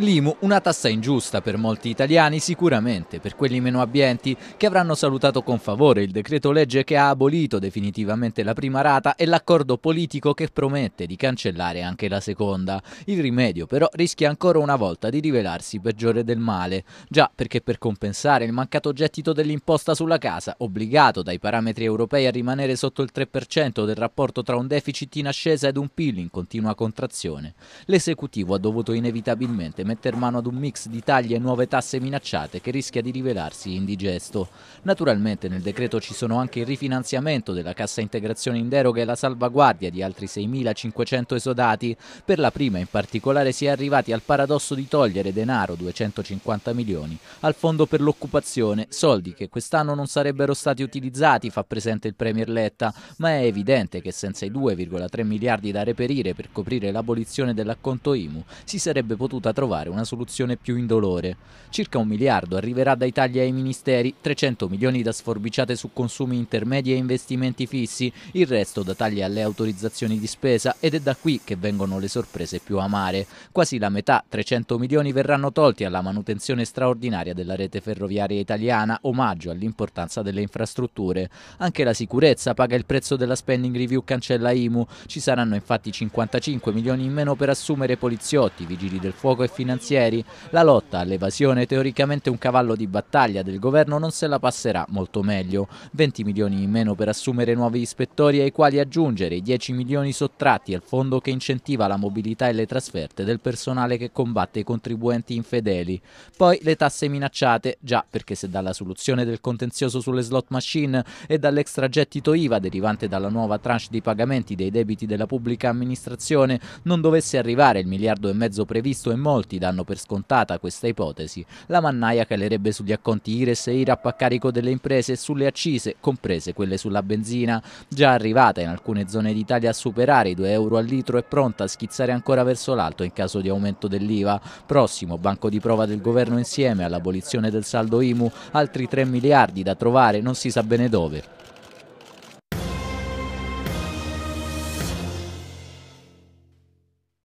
L'IMU, una tassa ingiusta per molti italiani, sicuramente per quelli meno abbienti, che avranno salutato con favore il decreto legge che ha abolito definitivamente la prima rata e l'accordo politico che promette di cancellare anche la seconda. Il rimedio però rischia ancora una volta di rivelarsi peggiore del male, già perché per compensare il mancato gettito dell'imposta sulla casa, obbligato dai parametri europei a rimanere sotto il 3% del rapporto tra un deficit in ascesa ed un PIL in continua contrazione, l'esecutivo ha dovuto inevitabilmente mettere mano ad un mix di tagli e nuove tasse minacciate che rischia di rivelarsi indigesto. Naturalmente nel decreto ci sono anche il rifinanziamento della cassa integrazione in deroga e la salvaguardia di altri 6.500 esodati. Per la prima in particolare si è arrivati al paradosso di togliere denaro, 250 milioni, al fondo per l'occupazione, soldi che quest'anno non sarebbero stati utilizzati, fa presente il Premier Letta, ma è evidente che senza i 2,3 miliardi da reperire per coprire l'abolizione dell'acconto IMU si sarebbe potuta trovare trovare una soluzione più indolore. Circa un miliardo arriverà dai tagli ai ministeri, 300 milioni da sforbiciate su consumi intermedi e investimenti fissi, il resto da tagli alle autorizzazioni di spesa ed è da qui che vengono le sorprese più amare. Quasi la metà, 300 milioni, verranno tolti alla manutenzione straordinaria della rete ferroviaria italiana, omaggio all'importanza delle infrastrutture. Anche la sicurezza paga il prezzo della spending review cancella IMU, ci saranno infatti 55 milioni in meno per assumere poliziotti, vigili del fuoco e finanziari finanzieri. La lotta all'evasione, teoricamente un cavallo di battaglia del governo, non se la passerà molto meglio. 20 milioni in meno per assumere nuovi ispettori ai quali aggiungere i 10 milioni sottratti al fondo che incentiva la mobilità e le trasferte del personale che combatte i contribuenti infedeli. Poi le tasse minacciate, già perché se dalla soluzione del contenzioso sulle slot machine e dall'extragettito IVA derivante dalla nuova tranche di pagamenti dei debiti della pubblica amministrazione non dovesse arrivare il miliardo e mezzo previsto e molto rapporti danno per scontata questa ipotesi, la mannaia calerebbe sugli acconti IRES e IRAP a carico delle imprese e sulle accise, comprese quelle sulla benzina, già arrivata in alcune zone d'Italia a superare i 2 euro al litro e pronta a schizzare ancora verso l'alto in caso di aumento dell'IVA. Prossimo banco di prova del governo insieme all'abolizione del saldo IMU, altri 3 miliardi da trovare non si sa bene dove.